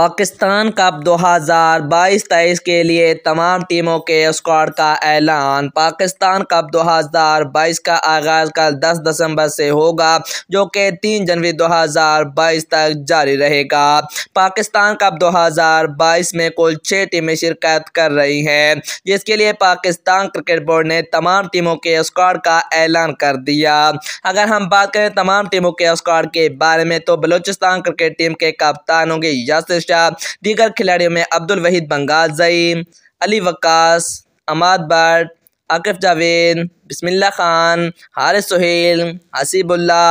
Pakistan cup 2022-23 के लिए तमाम टीमों के स्क्वाड का ऐलान पाकिस्तान कप 2022 का आगाज़ कल 10 दिसंबर से होगा जो कि 3 जनवरी 2022 तक जारी रहेगा पाकिस्तान कप 2022 में कुल छः टीमें शिरकत कर रही हैं जिसके लिए पाकिस्तान क्रिकेट बोर्ड ने तमाम टीमों के स्क्वाड का ऐलान कर दिया अगर हम बात करें तमाम टीमों के स्क्वाड के बारे में तो बलूचिस्तान क्रिकेट टीम के कप्तान होंगे यासिर श्रेष्ठा दीगर खिलाड़ियों में अब्दुल वहीद बंगाजई अली वक्स अमाद भट्ट आकिफ जावेद बिस्मिल्ला खान हारिस सुहेल हसीबुल्ला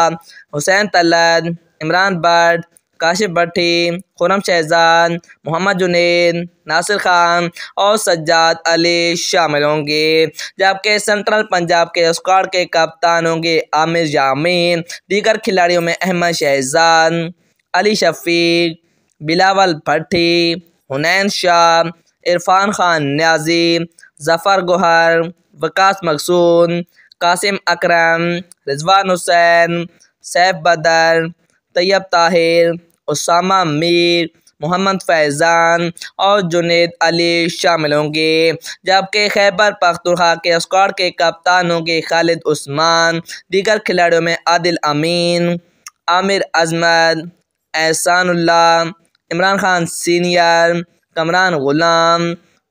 हुसैन तलद इमरान भट्ट काशिफ भट्टी खुरम शहजान मोहम्मद जुनेद नासिर खान और सज्जाद अली शामिल होंगे जबकि सेंट्रल पंजाब के स्क्वाड के कप्तान होंगे आमिर जामीन दीगर खिलाड़ियों में अहमद शहजान अली शफीक बिलावल भट्टी हुनैन शाह इरफान ख़ान न्याजी ज़फ़र गुहर वकास मकसून कासिम अकरम रिजवान हुसैन सैफ बदर तैयब ताहिर उसामा मीर मोहम्मद फैज़ान और जुनेद अली शामिल होंगे जबकि खैबर पख्तुखा के स्क्वाड के कप्तान होंगे खालिद उस्मान दीगर खिलाड़ियों में आदिल अमीन आमिर अजमद एहसानुल्लाह इमरान खान सीनियर कमरान ग़ुलाम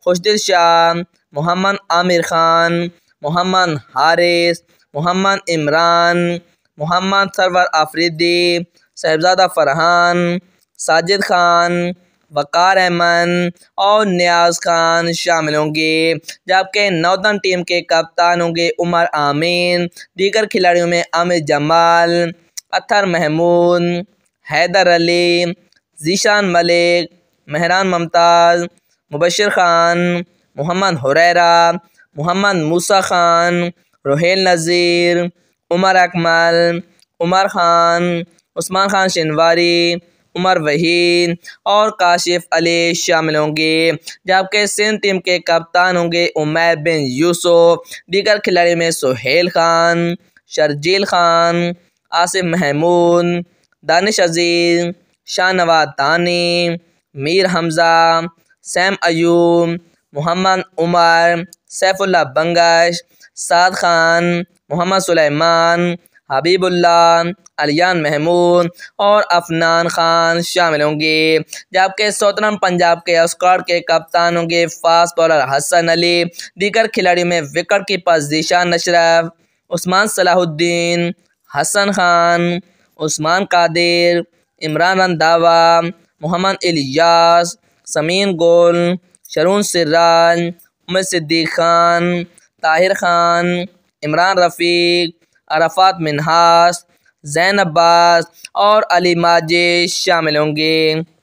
खुशदिल शाह मोहम्मद आमिर ख़ान मोहम्मद हारिस मोहम्मद इमरान मोहम्मद सरवर आफरीदी साहबजादा फरहान साजिद खान वक़ार अहमद और न्याज खान शामिल होंगे जबकि नौतन टीम के कप्तान होंगे उमर आमीन दीगर खिलाड़ियों में आमिर जमाल अतर महमूद हैदर अली जीशान मलिक मेहरान ममताज़ मुबशर ख़ान मोहम्मद हुरैरा मोहम्मद मूसा ख़ान रोहेल नज़ीर उमर अकमल उमर ख़ान उस्मान ख़ान शनवारी उमर वहीन और काशिफ अली शामिल होंगे जबकि सिंध टीम के कप्तान होंगे उमैर बिन यूसुफ दीगर खिलाड़ी में सुहेल खान शर्जील खान आसिफ महमूद दानिश अजीज़ शाहनवा तानी मीर हमज़ा सैम अयूब मोहम्मद उमर सैफुल्ला बंगश साद खान मोहम्मद सुलेमान हबीबुल्ला अलियान महमूद और अफनान खान शामिल होंगे जबकि सोतरम पंजाब के स्कॉट के कप्तान होंगे फास्ट बॉलर हसन अली दीगर खिलाड़ियों में विकेट कीपर जीशान अशरफ उस्मान सलाहुद्दीन हसन खान उस्मान कादिर इमरान रंधावा मोहम्मद इलियास समीन गोल शरून सिरान उमर सिद्दीक खान ताहिर खान इमरान रफ़ीक अरफात मिनहास जैन अब्बास और अली माजिद शामिल होंगे